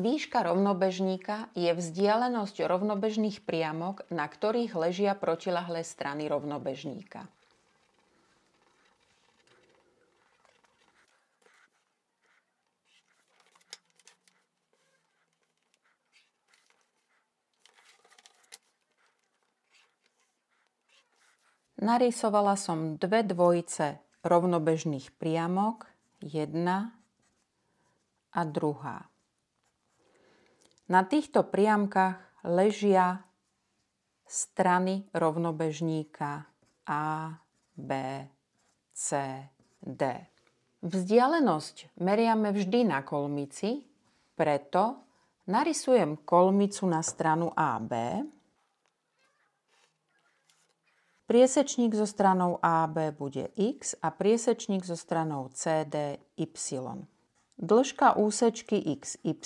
Výška rovnobežníka je vzdialenosť rovnobežných priamok, na ktorých ležia protilahlé strany rovnobežníka. Narysovala som dve dvojice rovnobežných priamok, jedna a druhá. Na týchto priamkach ležia strany rovnobežníka A, B, C, D. Vzdialenosť meriame vždy na kolmici, preto narysujem kolmicu na stranu AB, priesečník so stranou AB bude x a priesečník so stranou CD y. Dĺžka úsečky xy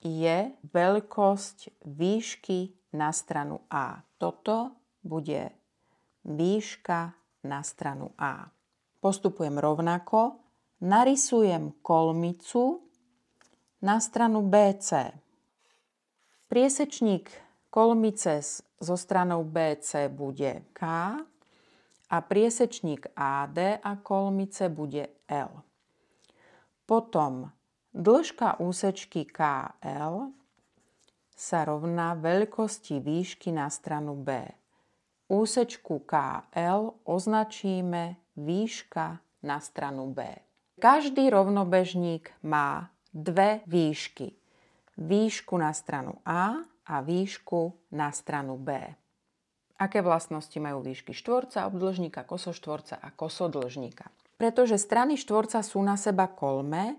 je veľkosť výšky na stranu A. Toto bude výška na stranu A. Postupujem rovnako, narysujem kolmicu na stranu BC. Priesečník kolmice so stranou BC bude K a priesečník AD a kolmice bude L. Potom Dĺžka úsečky KL sa rovná veľkosti výšky na stranu B. Úsečku KL označíme výška na stranu B. Každý rovnobežník má dve výšky. Výšku na stranu A a výšku na stranu B. Aké vlastnosti majú výšky štvorca, obdĺžnika, kosoštvorca a kosodĺžnika? Pretože strany štvorca sú na seba kolme,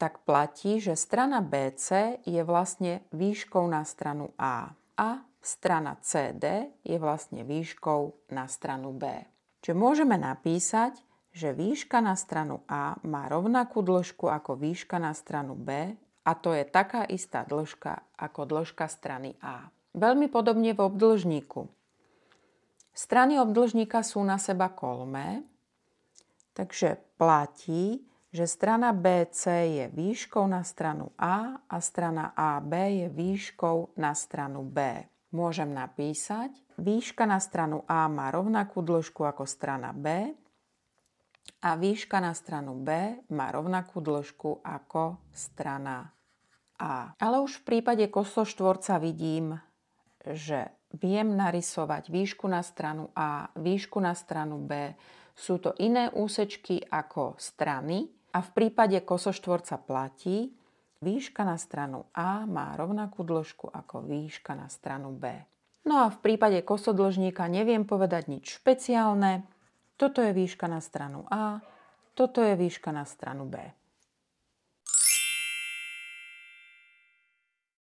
tak platí, že strana BC je vlastne výškou na stranu A a strana CD je vlastne výškou na stranu B. Čiže môžeme napísať, že výška na stranu A má rovnakú dĺžku ako výška na stranu B a to je taká istá dĺžka ako dĺžka strany A. Veľmi podobne v obdĺžníku. Strany obdĺžníka sú na seba kolmé, takže platí, že strana BC je výškou na stranu A a strana AB je výškou na stranu B. Môžem napísať, výška na stranu A má rovnakú dĺžku ako strana B a výška na stranu B má rovnakú dĺžku ako strana A. Ale už v prípade kosoštvorca vidím, že viem narysovať výšku na stranu A, výšku na stranu B. Sú to iné úsečky ako strany, a v prípade kosoštvorca platí, výška na stranu A má rovnakú dĺžku ako výška na stranu B. No a v prípade kosodložníka neviem povedať nič špeciálne. Toto je výška na stranu A, toto je výška na stranu B.